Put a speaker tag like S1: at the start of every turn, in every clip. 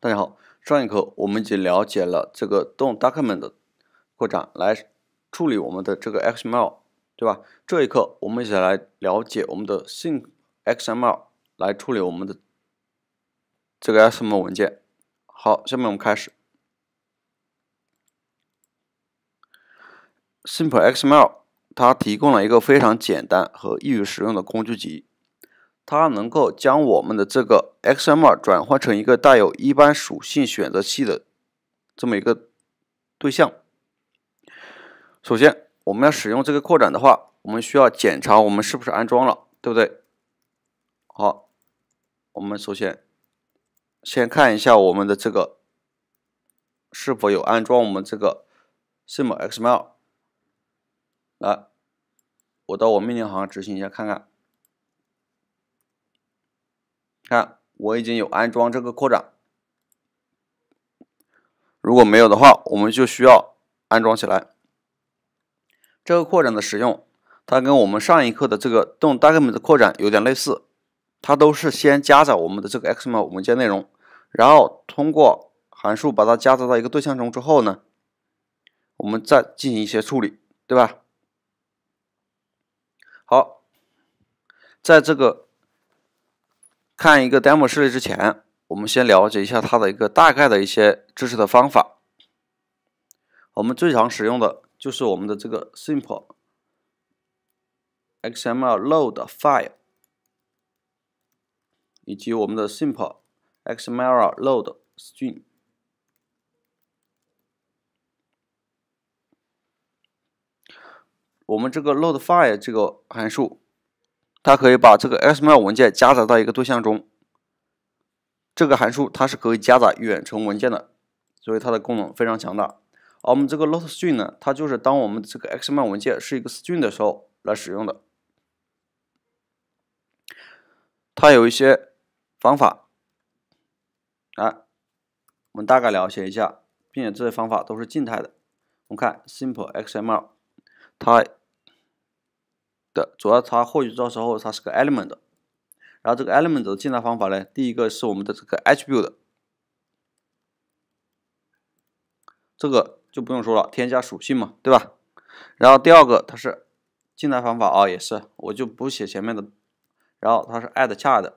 S1: 大家好，上一课我们已经了解了这个 DOM Document 扩展来处理我们的这个 XML，对吧？这一课我们一起来了解我们的 s i m XML 来处理我们的这个 XML 文件。好，下面我们开始。Simple XML 它提供了一个非常简单和易于使用的工具集。它能够将我们的这个 XML 转换成一个带有一般属性选择器的这么一个对象。首先，我们要使用这个扩展的话，我们需要检查我们是不是安装了，对不对？好，我们首先先看一下我们的这个是否有安装我们这个 SIM XML。来，我到我命令行执行一下看看。看，我已经有安装这个扩展，如果没有的话，我们就需要安装起来。这个扩展的使用，它跟我们上一课的这个动大纲的扩展有点类似，它都是先加载我们的这个 XML 文件内容，然后通过函数把它加载到一个对象中之后呢，我们再进行一些处理，对吧？好，在这个。看一个 demo 示例之前，我们先了解一下它的一个大概的一些知识的方法。我们最常使用的就是我们的这个 simple xml load file，以及我们的 simple xml load string。我们这个 load file 这个函数。它可以把这个 XML 文件加载到一个对象中。这个函数它是可以加载远程文件的，所以它的功能非常强大。而我们这个 loadString 呢，它就是当我们这个 XML 文件是一个 String 的时候来使用的。它有一些方法，来，我们大概了解一下，并且这些方法都是静态的。我们看 simple XML，它。主要它获取到时候它是个 element，然后这个 element 的进来方法呢，第一个是我们的这个 attribute，这个就不用说了，添加属性嘛，对吧？然后第二个它是进来方法啊，也是我就不写前面的，然后它是 add c h a l d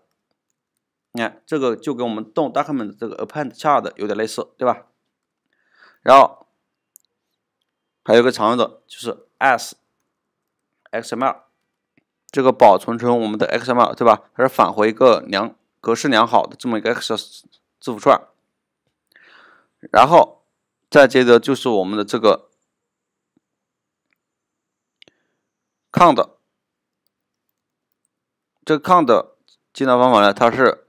S1: 你看这个就跟我们动 document 这个 append c h a l d 有点类似，对吧？然后还有个常用的，就是 as xml。这个保存成我们的 XML 对吧？它是返回一个良格式良好的这么一个 XML 字符串，然后再接着就是我们的这个 count。这 count 计算方法呢，它是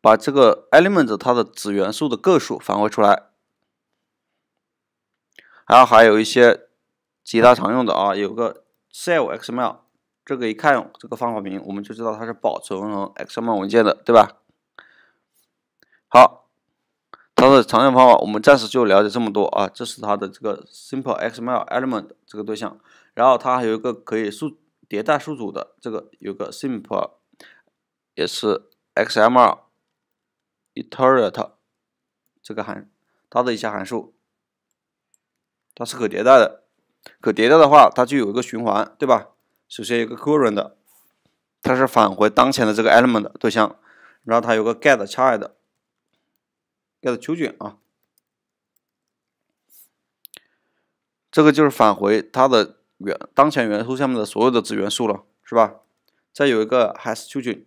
S1: 把这个 e l e m e n t 它的子元素的个数返回出来。然后还有一些其他常用的啊，有个 save XML。这个一看这个方法名，我们就知道它是保存 XML 文件的，对吧？好，它的常用方法，我们暂时就了解这么多啊。这是它的这个 Simple XML Element 这个对象，然后它还有一个可以数迭代数组的这个，有个 Simple 也是 XML i t e r a t e 这个函，它的一些函数，它是可迭代的，可迭代的话，它就有一个循环，对吧？首先有个 current，它是返回当前的这个 element 对象，然后它有个 get child，get children 啊，这个就是返回它的元当前元素下面的所有的子元素了，是吧？再有一个 has children，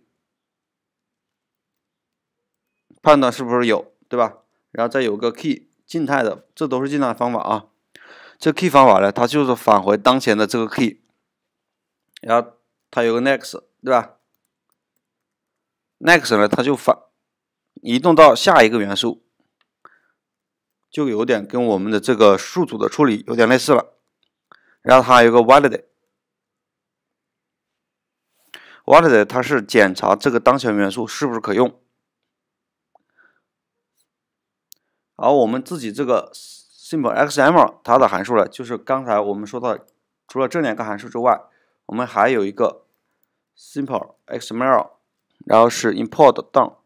S1: 判断是不是有，对吧？然后再有个 key 静态的，这都是静态方法啊。这 key 方法呢，它就是返回当前的这个 key。然后它有个 next，对吧？next 呢，它就发移动到下一个元素，就有点跟我们的这个数组的处理有点类似了。然后它还有个 validate，validate 它是检查这个当前元素是不是可用。而我们自己这个 simple XML 它的函数呢，就是刚才我们说到，除了这两个函数之外。我们还有一个 simple XML，然后是 import down，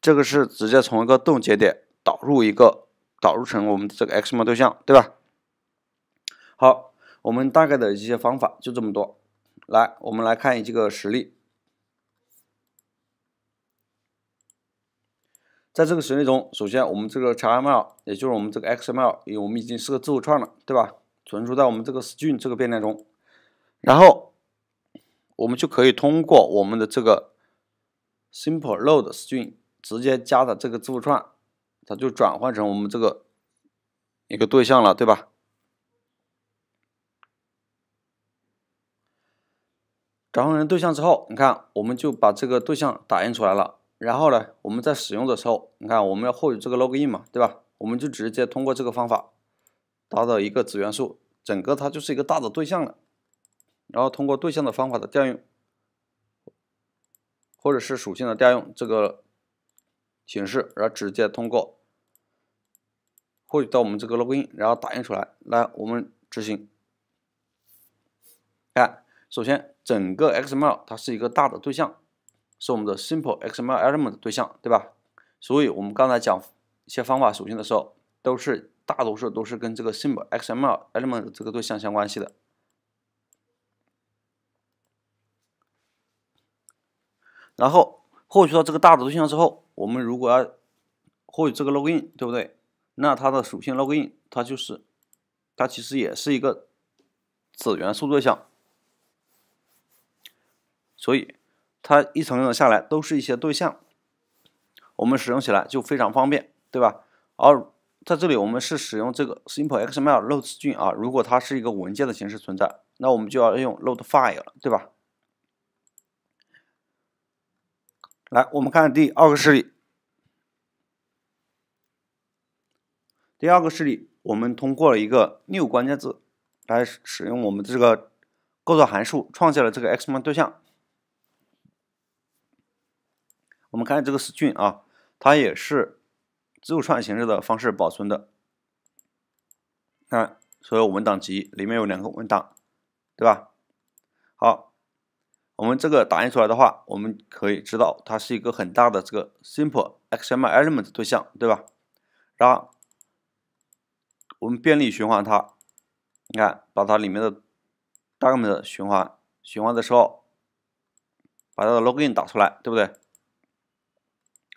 S1: 这个是直接从一个冻结点导入一个导入成我们这个 XML 对象，对吧？好，我们大概的一些方法就这么多。来，我们来看一个实例。在这个实例中，首先我们这个 XML，也就是我们这个 XML，因为我们已经是个字符串了，对吧？存储在我们这个 String 这个变量中，然后我们就可以通过我们的这个 Simple Load String 直接加的这个字符串，它就转换成我们这个一个对象了，对吧？转换成对象之后，你看，我们就把这个对象打印出来了。然后呢，我们在使用的时候，你看，我们要获取这个 log in 嘛，对吧？我们就直接通过这个方法，达到一个子元素，整个它就是一个大的对象了。然后通过对象的方法的调用，或者是属性的调用，这个显示，然后直接通过获取到我们这个 log in，然后打印出来。来，我们执行，看，首先整个 XML 它是一个大的对象。是我们的 Simple XML Element 对象，对吧？所以我们刚才讲一些方法属性的时候，都是大多数都是跟这个 Simple XML Element 这个对象相关系的。然后获取到这个大的对象之后，我们如果要获取这个 login，对不对？那它的属性 login，它就是它其实也是一个子元素对象，所以。它一层一层下来，都是一些对象，我们使用起来就非常方便，对吧？而在这里，我们是使用这个 Simple XML Load string 啊。如果它是一个文件的形式存在，那我们就要用 Load File 了，对吧？来，我们看第二个事例。第二个事例，我们通过了一个 new 关键字来使用我们这个构造函数，创建了这个 XML 对象。我们看这个 s t r i n g 啊，它也是字符串形式的方式保存的。看所有文档集里面有两个文档，对吧？好，我们这个打印出来的话，我们可以知道它是一个很大的这个 simple xml element 对象，对吧？然后我们便利循环它，你看把它里面的 document 循环循环的时候，把它的 login 打出来，对不对？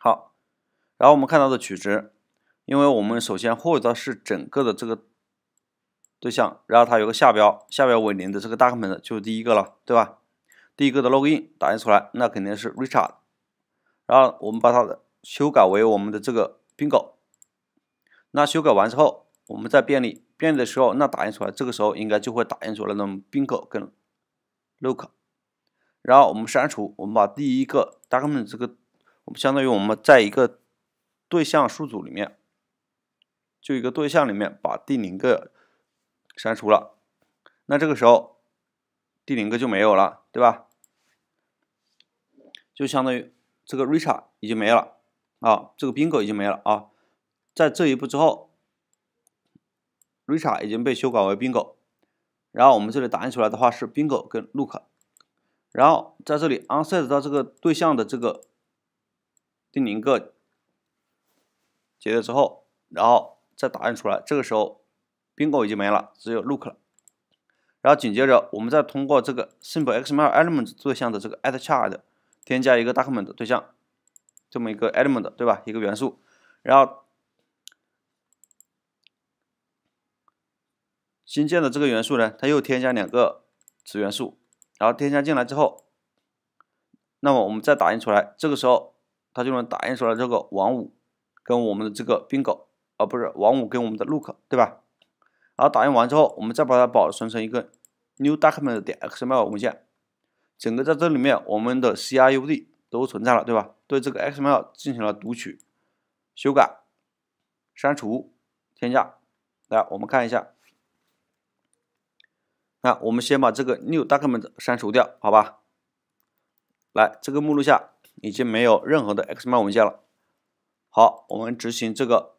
S1: 好，然后我们看到的取值，因为我们首先获得是整个的这个对象，然后它有个下标，下标为零的这个 document 就是第一个了，对吧？第一个的 l o g i n 打印出来，那肯定是 Richard。然后我们把它的修改为我们的这个 Bingo。那修改完之后，我们在便利便利的时候，那打印出来，这个时候应该就会打印出来那么 Bingo 跟 Look。然后我们删除，我们把第一个 document 这个我们相当于我们在一个对象数组里面，就一个对象里面把第零个删除了，那这个时候第零个就没有了，对吧？就相当于这个 Richard 已经没了啊，这个 Bingo 已经没了啊。在这一步之后，Richard 已经被修改为 Bingo，然后我们这里打印出来的话是 Bingo 跟 Luke，然后在这里 unset 到这个对象的这个。定一个结了之后，然后再打印出来。这个时候，bingo 已经没了，只有 look 了。然后紧接着，我们再通过这个 Simple XML Element 对象的这个 addChild 添加一个 document 对象，这么一个 element 对吧？一个元素。然后新建的这个元素呢，它又添加两个子元素。然后添加进来之后，那么我们再打印出来。这个时候。它就能打印出来这个王五跟我们的这个宾狗，啊不是王五跟我们的 look，对吧？然后打印完之后，我们再把它保存成一个 new document 点 XML 文件。整个在这里面，我们的 CRUD 都存在了，对吧？对这个 XML 进行了读取、修改、删除、添加。来，我们看一下。那我们先把这个 new document 删除掉，好吧？来，这个目录下。已经没有任何的 XML 文件了。好，我们执行这个，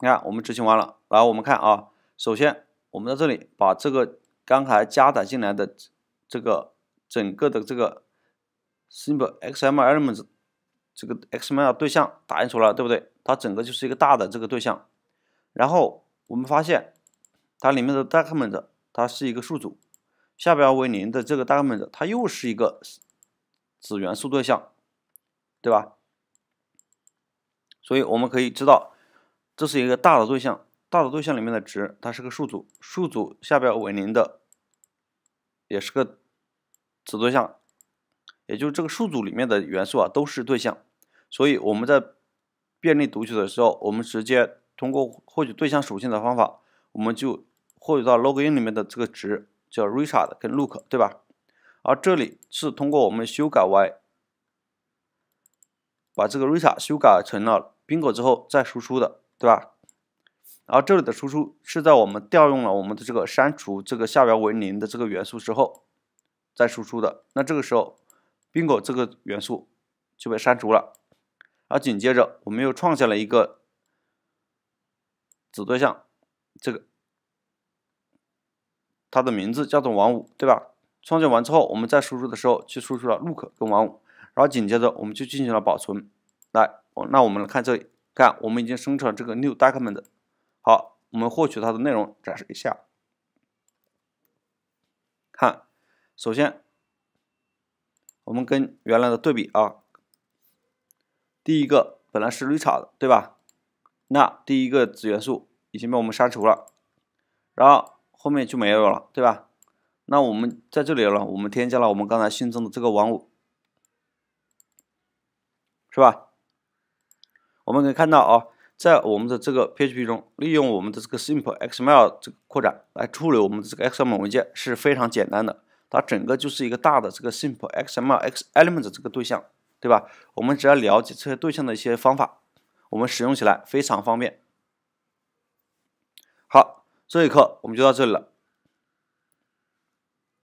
S1: 你看，我们执行完了。来，我们看啊，首先我们在这里把这个刚才加载进来的这个整个的这个 Simple XML Elements 这个 XML 对象打印出来，对不对？它整个就是一个大的这个对象。然后我们发现它里面的 document 它是一个数组，下标为零的这个 document，它又是一个。子元素对象，对吧？所以我们可以知道，这是一个大的对象，大的对象里面的值，它是个数组，数组下边为零的，也是个子对象，也就是这个数组里面的元素啊都是对象。所以我们在便利读取的时候，我们直接通过获取对象属性的方法，我们就获取到 log in 里面的这个值，叫 Richard 跟 l o o k 对吧？而这里是通过我们修改 y，把这个 rita 修改成了 bingo 之后再输出的，对吧？而这里的输出是在我们调用了我们的这个删除这个下标为零的这个元素之后再输出的。那这个时候 bingo 这个元素就被删除了。而紧接着我们又创建了一个子对象，这个它的名字叫做王五，对吧？创建完之后，我们在输入的时候去输出了 look 跟玩物，然后紧接着我们就进行了保存。来，那我们来看这里，看我们已经生成了这个 new document。好，我们获取它的内容展示一下。看，首先我们跟原来的对比啊，第一个本来是绿茶的，对吧？那第一个子元素已经被我们删除了，然后后面就没有了，对吧？那我们在这里呢，我们添加了我们刚才新增的这个王五，是吧？我们可以看到啊，在我们的这个 PHP 中，利用我们的这个 Simple XML 这个扩展来处理我们的这个 XML 文件是非常简单的。它整个就是一个大的这个 Simple XML Element 这个对象，对吧？我们只要了解这些对象的一些方法，我们使用起来非常方便。好，这一课我们就到这里了。